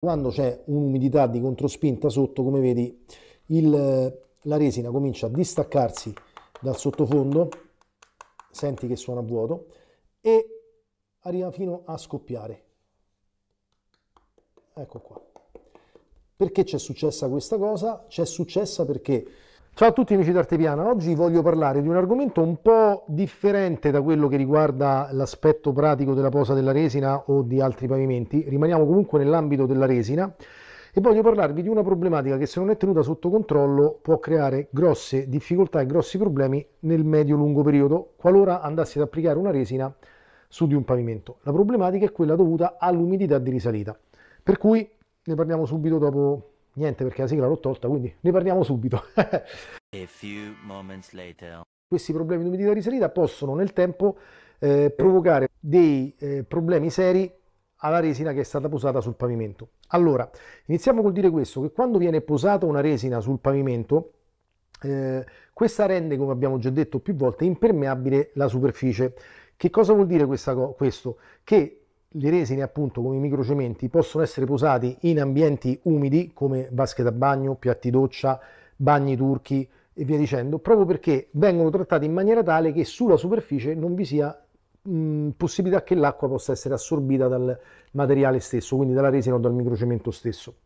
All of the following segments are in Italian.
Quando c'è un'umidità di controspinta sotto, come vedi, il, la resina comincia a distaccarsi dal sottofondo, senti che suona vuoto, e arriva fino a scoppiare. Ecco qua. Perché c'è successa questa cosa? C'è successa perché Ciao a tutti amici d'Artepiana, oggi voglio parlare di un argomento un po' differente da quello che riguarda l'aspetto pratico della posa della resina o di altri pavimenti, rimaniamo comunque nell'ambito della resina e voglio parlarvi di una problematica che se non è tenuta sotto controllo può creare grosse difficoltà e grossi problemi nel medio-lungo periodo qualora andassi ad applicare una resina su di un pavimento. La problematica è quella dovuta all'umidità di risalita, per cui ne parliamo subito dopo niente perché la sigla l'ho tolta, quindi ne parliamo subito. Questi problemi di umidità risalita possono nel tempo eh, provocare dei eh, problemi seri alla resina che è stata posata sul pavimento. Allora, iniziamo col dire questo, che quando viene posata una resina sul pavimento, eh, questa rende, come abbiamo già detto più volte, impermeabile la superficie. Che cosa vuol dire questa, questo? Che le resine appunto come i microcementi possono essere posati in ambienti umidi come vasche da bagno, piatti doccia, bagni turchi e via dicendo, proprio perché vengono trattati in maniera tale che sulla superficie non vi sia mh, possibilità che l'acqua possa essere assorbita dal materiale stesso, quindi dalla resina o dal microcemento stesso.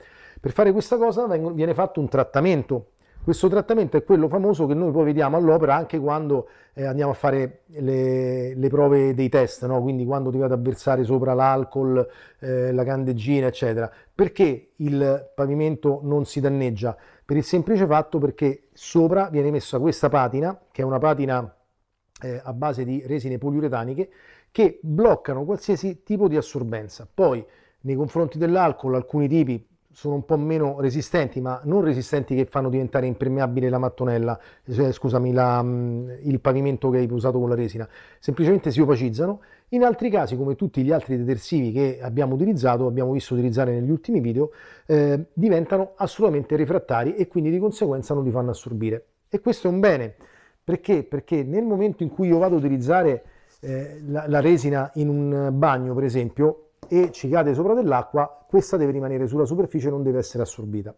Per fare questa cosa viene fatto un trattamento questo trattamento è quello famoso che noi poi vediamo all'opera anche quando eh, andiamo a fare le, le prove dei test, no? quindi quando ti vado a versare sopra l'alcol, eh, la candeggina, eccetera. Perché il pavimento non si danneggia? Per il semplice fatto perché sopra viene messa questa patina, che è una patina eh, a base di resine poliuretaniche, che bloccano qualsiasi tipo di assorbenza. Poi nei confronti dell'alcol alcuni tipi sono un po' meno resistenti, ma non resistenti che fanno diventare impermeabile la mattonella, eh, scusami, la, mm, il pavimento che hai usato con la resina, semplicemente si opacizzano. In altri casi, come tutti gli altri detersivi che abbiamo utilizzato, abbiamo visto utilizzare negli ultimi video, eh, diventano assolutamente refrattari e quindi di conseguenza non li fanno assorbire. E questo è un bene, perché? Perché nel momento in cui io vado ad utilizzare eh, la, la resina in un bagno, per esempio, e ci cade sopra dell'acqua, questa deve rimanere sulla superficie e non deve essere assorbita.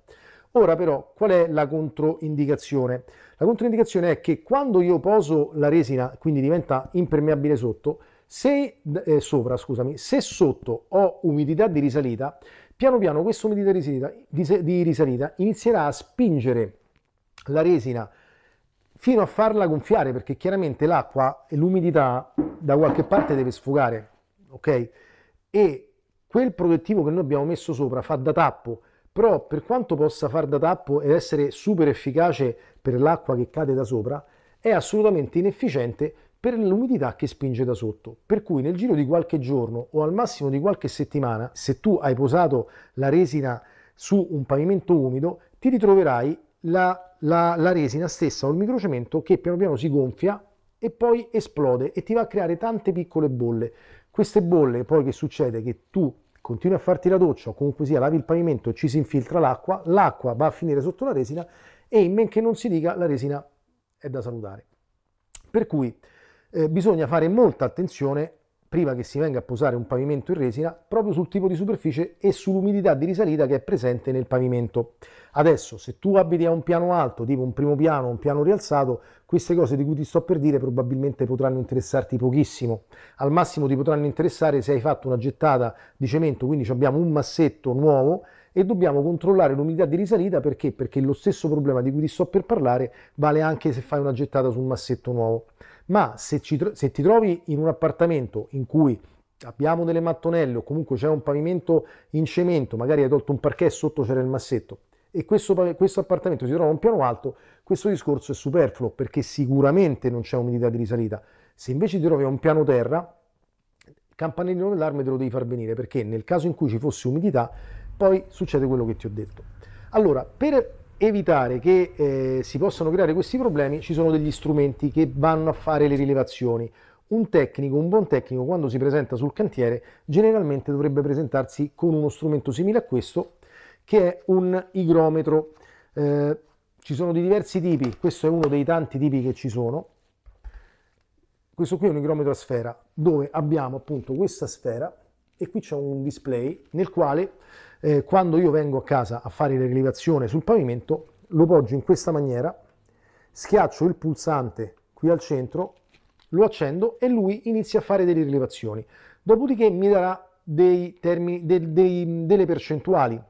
Ora però, qual è la controindicazione? La controindicazione è che quando io poso la resina, quindi diventa impermeabile sotto, se eh, sopra, scusami, se sotto ho umidità di risalita, piano piano questa umidità di risalita, di, di risalita inizierà a spingere la resina fino a farla gonfiare, perché chiaramente l'acqua e l'umidità da qualche parte deve sfogare, ok? E quel protettivo che noi abbiamo messo sopra fa da tappo, però per quanto possa far da tappo ed essere super efficace per l'acqua che cade da sopra, è assolutamente inefficiente per l'umidità che spinge da sotto. Per cui nel giro di qualche giorno o al massimo di qualche settimana, se tu hai posato la resina su un pavimento umido, ti ritroverai la, la, la resina stessa o il microcemento che piano piano si gonfia e poi esplode e ti va a creare tante piccole bolle. Queste bolle poi che succede? Che tu continui a farti la doccia o comunque sia lavi il pavimento, e ci si infiltra l'acqua, l'acqua va a finire sotto la resina e in men che non si dica la resina è da salutare. Per cui eh, bisogna fare molta attenzione prima che si venga a posare un pavimento in resina proprio sul tipo di superficie e sull'umidità di risalita che è presente nel pavimento. Adesso, se tu abiti a un piano alto, tipo un primo piano, un piano rialzato, queste cose di cui ti sto per dire probabilmente potranno interessarti pochissimo. Al massimo ti potranno interessare se hai fatto una gettata di cemento, quindi abbiamo un massetto nuovo e dobbiamo controllare l'umidità di risalita perché? Perché lo stesso problema di cui ti sto per parlare vale anche se fai una gettata su un massetto nuovo ma se, tro- se ti trovi in un appartamento in cui abbiamo delle mattonelle o comunque c'è un pavimento in cemento, magari hai tolto un parquet sotto c'era il massetto e questo, questo appartamento si trova a un piano alto, questo discorso è superfluo perché sicuramente non c'è umidità di risalita. Se invece ti trovi a un piano terra, il campanellino dell'arme te lo devi far venire perché nel caso in cui ci fosse umidità, poi succede quello che ti ho detto. Allora, per evitare che eh, si possano creare questi problemi ci sono degli strumenti che vanno a fare le rilevazioni. Un tecnico, un buon tecnico, quando si presenta sul cantiere, generalmente dovrebbe presentarsi con uno strumento simile a questo, che è un igrometro. Eh, ci sono di diversi tipi, questo è uno dei tanti tipi che ci sono. Questo qui è un igrometro a sfera, dove abbiamo appunto questa sfera e qui c'è un display nel quale eh, quando io vengo a casa a fare la rilevazione sul pavimento lo poggio in questa maniera, schiaccio il pulsante qui al centro, lo accendo e lui inizia a fare delle rilevazioni. Dopodiché mi darà dei termini, de, de, delle percentuali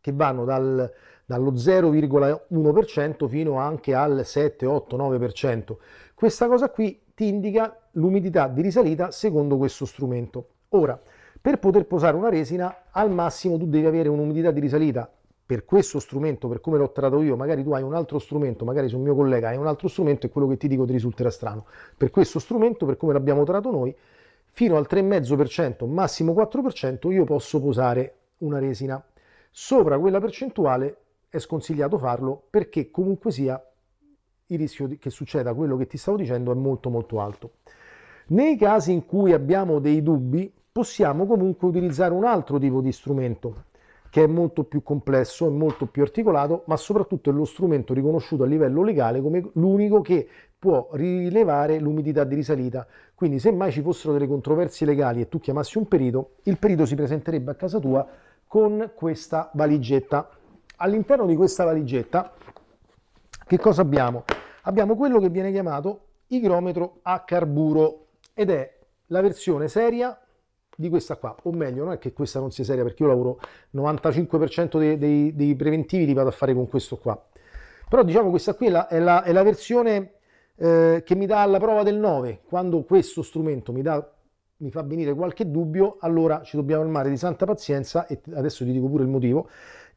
che vanno dal, dallo 0,1% fino anche al 7, 8, 9%. Questa cosa qui ti indica l'umidità di risalita secondo questo strumento. Ora, per poter posare una resina, al massimo tu devi avere un'umidità di risalita per questo strumento, per come l'ho trattato io, magari tu hai un altro strumento, magari se un mio collega hai un altro strumento e quello che ti dico ti risulterà strano. Per questo strumento, per come l'abbiamo trattato noi, fino al 3,5%, massimo 4%, io posso posare una resina. Sopra quella percentuale è sconsigliato farlo perché comunque sia il rischio che succeda quello che ti stavo dicendo è molto molto alto. Nei casi in cui abbiamo dei dubbi, possiamo comunque utilizzare un altro tipo di strumento che è molto più complesso e molto più articolato, ma soprattutto è lo strumento riconosciuto a livello legale come l'unico che può rilevare l'umidità di risalita. Quindi se mai ci fossero delle controversie legali e tu chiamassi un perito, il perito si presenterebbe a casa tua con questa valigetta. All'interno di questa valigetta che cosa abbiamo? Abbiamo quello che viene chiamato igrometro a carburo ed è la versione seria di questa qua, o meglio, non è che questa non sia seria perché io lavoro 95% dei, dei, dei, preventivi li vado a fare con questo qua, però diciamo questa qui è la, è la, è la versione eh, che mi dà la prova del 9, quando questo strumento mi, dà, mi fa venire qualche dubbio, allora ci dobbiamo armare di santa pazienza e adesso ti dico pure il motivo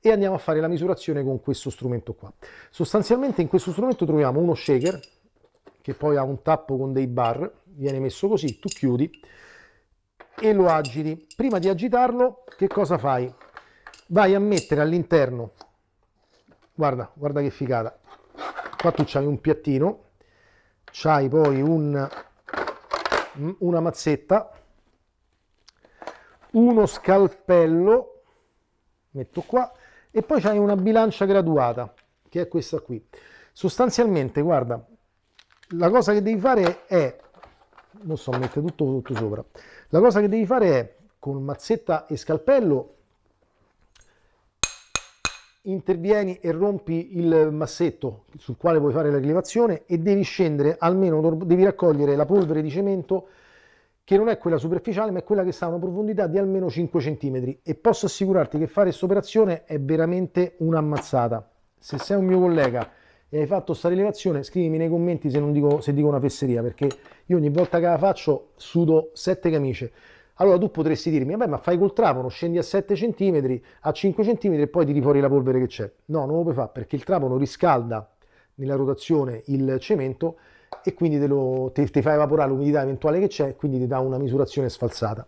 e andiamo a fare la misurazione con questo strumento qua. Sostanzialmente in questo strumento troviamo uno shaker che poi ha un tappo con dei bar, viene messo così, tu chiudi, e lo agiti. Prima di agitarlo, che cosa fai? Vai a mettere all'interno, guarda, guarda che figata, qua tu c'hai un piattino, c'hai poi un, mm, una mazzetta, uno scalpello, metto qua, e poi c'hai una bilancia graduata, che è questa qui. Sostanzialmente, guarda, la cosa che devi fare è non so, mette tutto, tutto sopra. La cosa che devi fare è, con mazzetta e scalpello, intervieni e rompi il massetto sul quale vuoi fare la rilevazione e devi scendere almeno devi raccogliere la polvere di cemento che non è quella superficiale ma è quella che sta a una profondità di almeno 5 cm e posso assicurarti che fare questa operazione è veramente un'ammazzata se sei un mio collega e hai fatto sta rilevazione, scrivimi nei commenti se, dico, se dico una fesseria, perché io ogni volta che la faccio sudo sette camicie. Allora tu potresti dirmi, vabbè ma fai col trapano, scendi a 7 cm, a 5 cm e poi tiri fuori la polvere che c'è. No, non lo puoi fare perché il trapano riscalda nella rotazione il cemento e quindi te, lo, te, te fa evaporare l'umidità eventuale che c'è, quindi ti dà una misurazione sfalsata.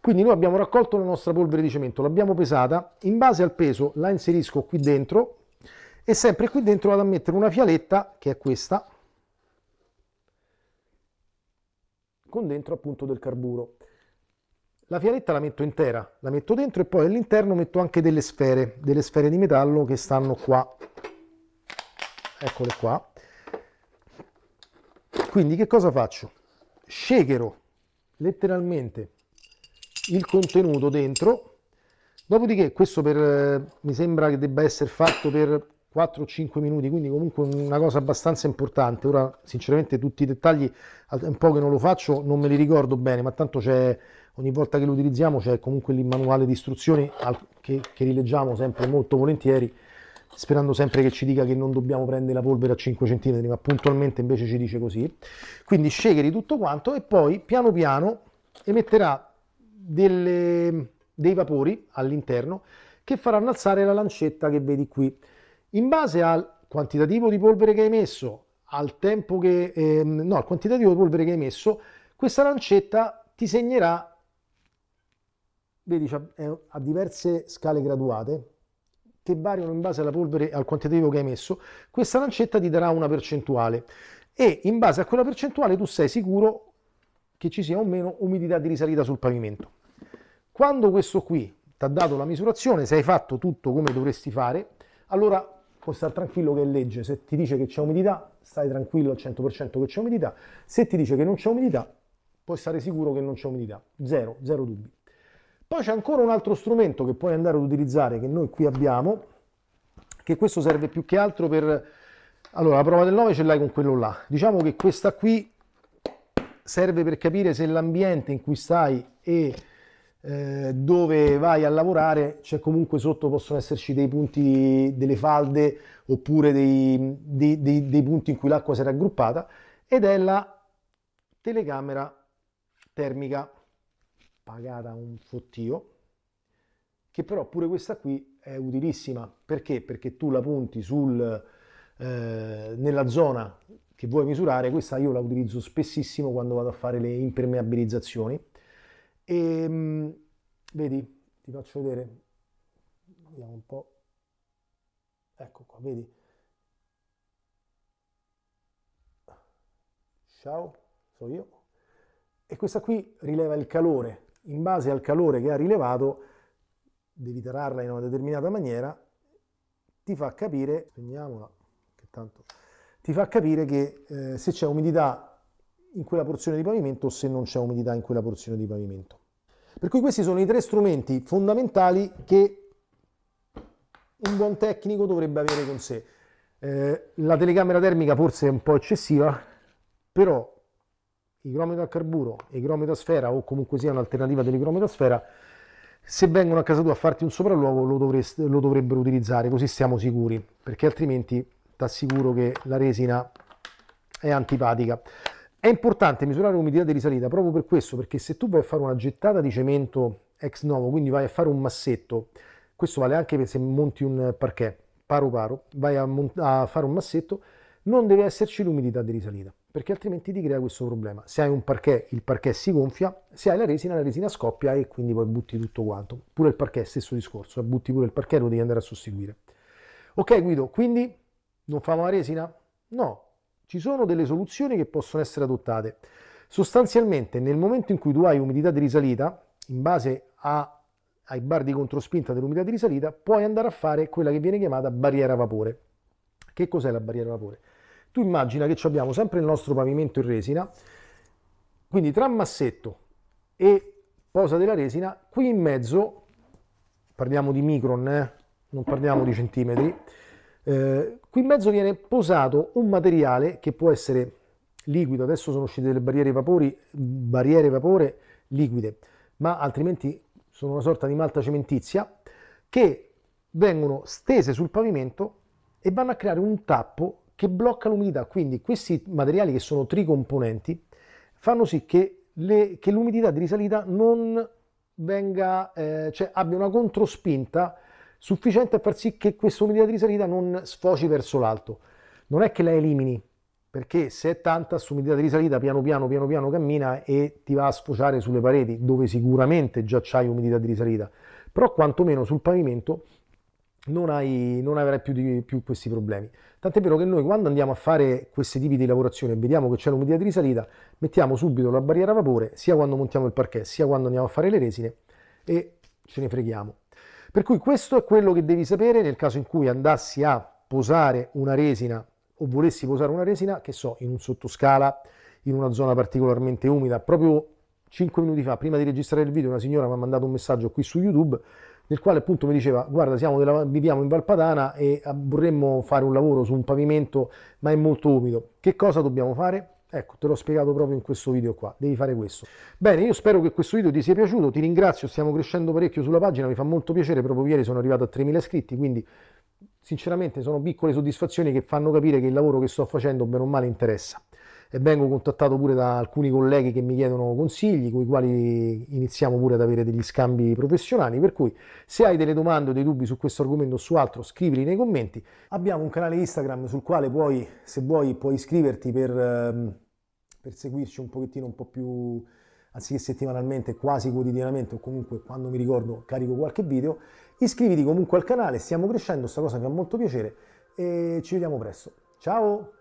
Quindi noi abbiamo raccolto la nostra polvere di cemento, l'abbiamo pesata, in base al peso la inserisco qui dentro, e sempre qui dentro vado a mettere una fialetta che è questa con dentro appunto del carburo la fialetta la metto intera la metto dentro e poi all'interno metto anche delle sfere delle sfere di metallo che stanno qua eccole qua quindi che cosa faccio shakero letteralmente il contenuto dentro dopodiché questo per, eh, mi sembra che debba essere fatto per 4-5 minuti, quindi comunque una cosa abbastanza importante. Ora, sinceramente, tutti i dettagli, un po' che non lo faccio, non me li ricordo bene, ma tanto c'è, ogni volta che lo utilizziamo c'è comunque il manuale di istruzioni che, che, rileggiamo sempre molto volentieri, sperando sempre che ci dica che non dobbiamo prendere la polvere a 5 cm, ma puntualmente invece ci dice così. Quindi shakeri tutto quanto e poi piano piano emetterà delle, dei vapori all'interno che faranno alzare la lancetta che vedi qui in base al quantitativo di polvere che hai messo, al tempo che... Eh, no, al quantitativo di polvere che hai messo, questa lancetta ti segnerà, vedi, a diverse scale graduate, che variano in base alla polvere al quantitativo che hai messo, questa lancetta ti darà una percentuale e in base a quella percentuale tu sei sicuro che ci sia o meno umidità di risalita sul pavimento. Quando questo qui ti ha dato la misurazione, se hai fatto tutto come dovresti fare, allora puoi stare tranquillo che legge, se ti dice che c'è umidità, stai tranquillo al 100% che c'è umidità, se ti dice che non c'è umidità, puoi stare sicuro che non c'è umidità, zero, zero dubbi. Poi c'è ancora un altro strumento che puoi andare ad utilizzare, che noi qui abbiamo, che questo serve più che altro per... Allora, la prova del 9 ce l'hai con quello là. Diciamo che questa qui serve per capire se l'ambiente in cui stai e eh, dove vai a lavorare c'è cioè comunque sotto possono esserci dei punti delle falde oppure dei, dei, dei, dei punti in cui l'acqua si è raggruppata ed è la telecamera termica pagata un fottio che però pure questa qui è utilissima perché perché tu la punti sul eh, nella zona che vuoi misurare questa io la utilizzo spessissimo quando vado a fare le impermeabilizzazioni e, ehm, vedi, ti faccio vedere, vediamo un po', ecco qua, vedi. Ciao, sono io. E questa qui rileva il calore. In base al calore che ha rilevato, devi tararla in una determinata maniera, ti fa capire, spegniamola, che tanto, ti fa capire che eh, se c'è umidità in quella porzione di pavimento o se non c'è umidità in quella porzione di pavimento. Per cui questi sono i tre strumenti fondamentali che un buon tecnico dovrebbe avere con sé. Eh, la telecamera termica forse è un po' eccessiva, però i crometri a carburo e i crometri a sfera o comunque sia un'alternativa delle a sfera se vengono a casa tua a farti un sopralluogo lo, dovreste, lo dovrebbero utilizzare così siamo sicuri perché altrimenti ti assicuro che la resina è antipatica è importante misurare l'umidità di risalita proprio per questo, perché se tu vai a fare una gettata di cemento ex novo, quindi vai a fare un massetto, questo vale anche per se monti un parquet, paro paro, vai a, a fare un massetto, non deve esserci l'umidità di risalita, perché altrimenti ti crea questo problema. Se hai un parquet, il parquet si gonfia, se hai la resina, la resina scoppia e quindi poi butti tutto quanto. Pure il parquet, stesso discorso, eh, butti pure il parquet, lo devi andare a sostituire. Ok Guido, quindi non famo la resina? No, ci sono delle soluzioni che possono essere adottate. Sostanzialmente nel momento in cui tu hai umidità di risalita, in base a, ai bar di controspinta dell'umidità di risalita, puoi andare a fare quella che viene chiamata barriera vapore. Che cos'è la barriera vapore? Tu immagina che abbiamo sempre il nostro pavimento in resina, quindi tra massetto e posa della resina, qui in mezzo, parliamo di micron, eh? non parliamo di centimetri, eh, qui in mezzo viene posato un materiale che può essere liquido, adesso sono uscite delle barriere vapori, barriere vapore liquide, ma altrimenti sono una sorta di malta cementizia, che vengono stese sul pavimento e vanno a creare un tappo che blocca l'umidità. Quindi questi materiali che sono tricomponenti fanno sì che, l'umidità di risalita non venga, eh, cioè abbia una controspinta sufficiente a far sì che questa umidità di risalita non sfoci verso l'alto. Non è che la elimini, perché se è tanta, umidità di risalita piano piano piano piano cammina e ti va a sfociare sulle pareti, dove sicuramente già c'hai umidità di risalita, però quantomeno sul pavimento non, hai, non avrai più, di, più, questi problemi. Tant'è vero che noi quando andiamo a fare questi tipi di lavorazione e vediamo che c'è l'umidità di risalita, mettiamo subito la barriera a vapore sia quando montiamo il parquet sia quando andiamo a fare le resine e ce ne freghiamo. Per cui questo è quello che devi sapere nel caso in cui andassi a posare una resina o volessi posare una resina, che so, in un sottoscala, in una zona particolarmente umida. Proprio 5 minuti fa, prima di registrare il video, una signora mi ha mandato un messaggio qui su YouTube nel quale appunto mi diceva guarda della, viviamo in Valpadana e ah, vorremmo fare un lavoro su un pavimento ma è molto umido. Che cosa dobbiamo fare? Ecco, te l'ho spiegato proprio in questo video qua, devi fare questo. Bene, io spero che questo video ti sia piaciuto, ti ringrazio, stiamo crescendo parecchio sulla pagina, mi fa molto piacere, proprio ieri sono arrivato a 3.000 iscritti, quindi sinceramente sono piccole soddisfazioni che fanno capire che il lavoro che sto facendo bene o male interessa e vengo contattato pure da alcuni colleghi che mi chiedono consigli, con i quali iniziamo pure ad avere degli scambi professionali, per cui se hai delle domande o dei dubbi su questo argomento o su altro scrivili nei commenti. Abbiamo un canale Instagram sul quale puoi, se vuoi, puoi iscriverti per, ehm, per seguirci un pochettino un po' più anziché settimanalmente, quasi quotidianamente o comunque quando mi ricordo carico qualche video. Iscriviti comunque al canale, stiamo crescendo, sta cosa mi fa molto piacere e ci vediamo presto. Ciao!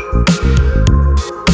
Thank you.